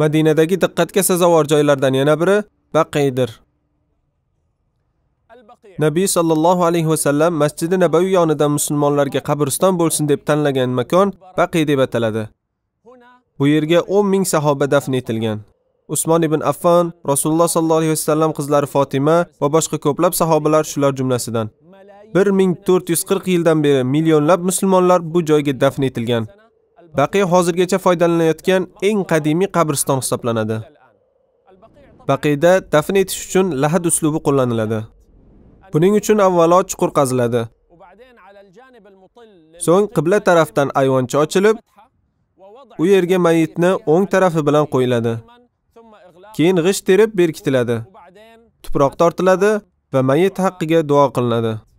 Madinadagi diqqatga sazovor joylardan yana biri Baqiydir. Nabiy sallallohu alayhi va sallam Masjidi Nabaviy yonida musulmonlarga qabriston bo'lsin deb tanlagan makon Baqiy deb ataladi. Bu yerga 10 ming sahoba dafn etilgan. Usmon ibn Affon, Rasululloh sallallohu alayhi vasallam qizlari Fatima va boshqa ko'plab sahobalar shular jumlasidan. 1440 yildan beri millionlab musulmonlar bu joyga dafn etilgan. Baqiy hozirgacha foydalanayotgan eng qadimiy qabriston hisoblanadi. Baqiyda dafn etish uchun lahad uslubi qo'llaniladi. Buning uchun avvalo chuqur qaziladi. So'ng qibla tarafdan ayvoncha ochilib, u yerga mayitni o'ng tarafi bilan qo'yiladi. Keyin g'ish terib berkitiladi. Tuproq tortiladi va mayit haqqiga duo qilinadi.